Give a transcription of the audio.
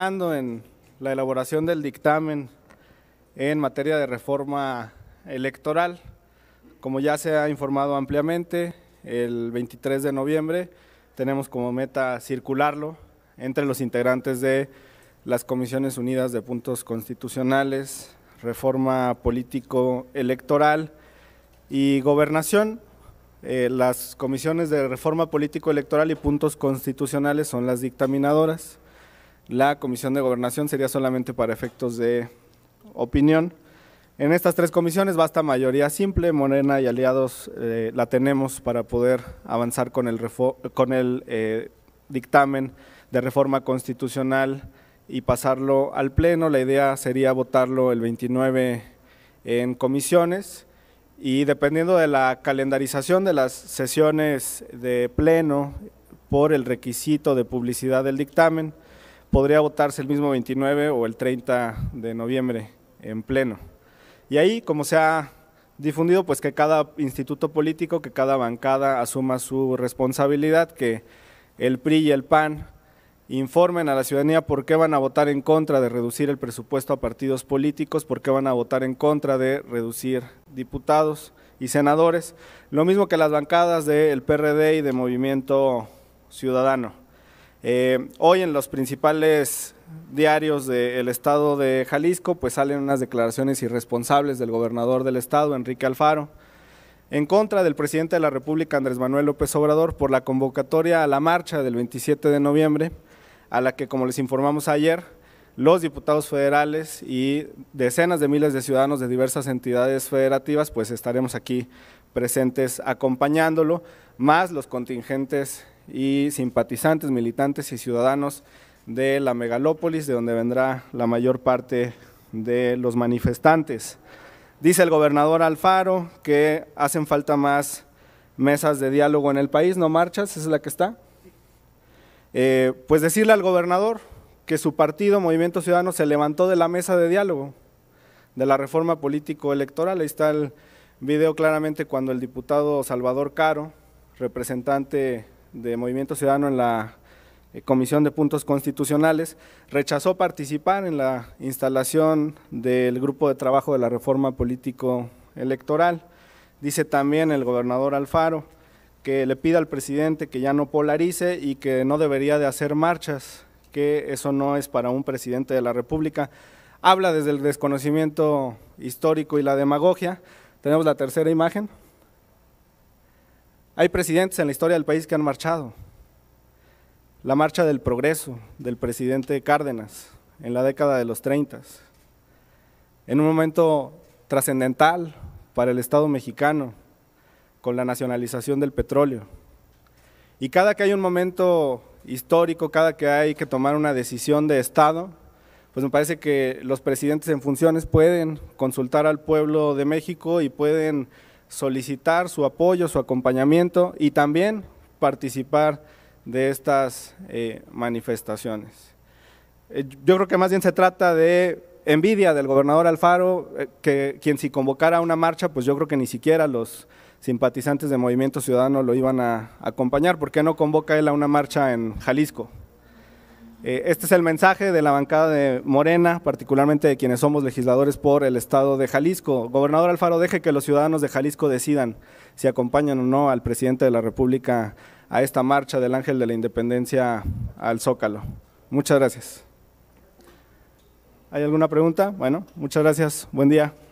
en la elaboración del dictamen en materia de reforma electoral. Como ya se ha informado ampliamente, el 23 de noviembre tenemos como meta circularlo entre los integrantes de las Comisiones Unidas de Puntos Constitucionales, Reforma Político-Electoral y Gobernación. Eh, las comisiones de Reforma Político-Electoral y Puntos Constitucionales son las dictaminadoras. La comisión de gobernación sería solamente para efectos de opinión. En estas tres comisiones basta mayoría simple, Morena y aliados eh, la tenemos para poder avanzar con el, eh, dictamen de reforma constitucional y pasarlo al Pleno. La idea sería votarlo el 29 en comisiones y dependiendo de la calendarización de las sesiones de Pleno por el requisito de publicidad del dictamen, podría votarse el mismo 29 o el 30 de noviembre en pleno. Y ahí, como se ha difundido, pues que cada instituto político, que cada bancada asuma su responsabilidad, que el PRI y el PAN informen a la ciudadanía por qué van a votar en contra de reducir el presupuesto a partidos políticos, por qué van a votar en contra de reducir diputados y senadores, lo mismo que las bancadas del PRD y de Movimiento Ciudadano. Eh, hoy en los principales diarios del estado de Jalisco, pues salen unas declaraciones irresponsables del gobernador del estado, Enrique Alfaro, en contra del presidente de la República, Andrés Manuel López Obrador, por la convocatoria a la marcha del 27 de noviembre, a la que, como les informamos ayer, los diputados federales y decenas de miles de ciudadanos de diversas entidades federativas, pues estaremos aquí presentes acompañándolo, más los contingentes y simpatizantes, militantes y ciudadanos de la megalópolis, de donde vendrá la mayor parte de los manifestantes. Dice el gobernador Alfaro que hacen falta más mesas de diálogo en el país, no marchas, esa es la que está. Eh, pues decirle al gobernador que su partido, Movimiento Ciudadano, se levantó de la mesa de diálogo de la reforma político-electoral. Ahí está el video claramente cuando el diputado Salvador Caro, representante de Movimiento Ciudadano en la eh, Comisión de Puntos Constitucionales, rechazó participar en la instalación del Grupo de Trabajo de la Reforma Político-Electoral. Dice también el gobernador Alfaro que le pide al presidente que ya no polarice y que no debería de hacer marchas, que eso no es para un presidente de la República. Habla desde el desconocimiento histórico y la demagogia. Tenemos la tercera imagen. Hay presidentes en la historia del país que han marchado. La marcha del progreso del presidente Cárdenas en la década de los 30, en un momento trascendental para el Estado mexicano, con la nacionalización del petróleo. Y cada que hay un momento histórico, cada que hay que tomar una decisión de Estado, pues me parece que los presidentes en funciones pueden consultar al pueblo de México y pueden solicitar su apoyo, su acompañamiento y también participar de estas eh, manifestaciones. Eh, yo creo que más bien se trata de envidia del gobernador Alfaro, eh, que quien si convocara una marcha, pues yo creo que ni siquiera los simpatizantes de Movimiento Ciudadano lo iban a acompañar. ¿Por qué no convoca él a una marcha en Jalisco? Eh, este es el mensaje de la bancada de Morena, particularmente de quienes somos legisladores por el Estado de Jalisco. Gobernador Alfaro, deje que los ciudadanos de Jalisco decidan si acompañan o no al presidente de la República a esta marcha del Ángel de la Independencia al Zócalo. Muchas gracias. ¿Hay alguna pregunta? Bueno, muchas gracias. Buen día.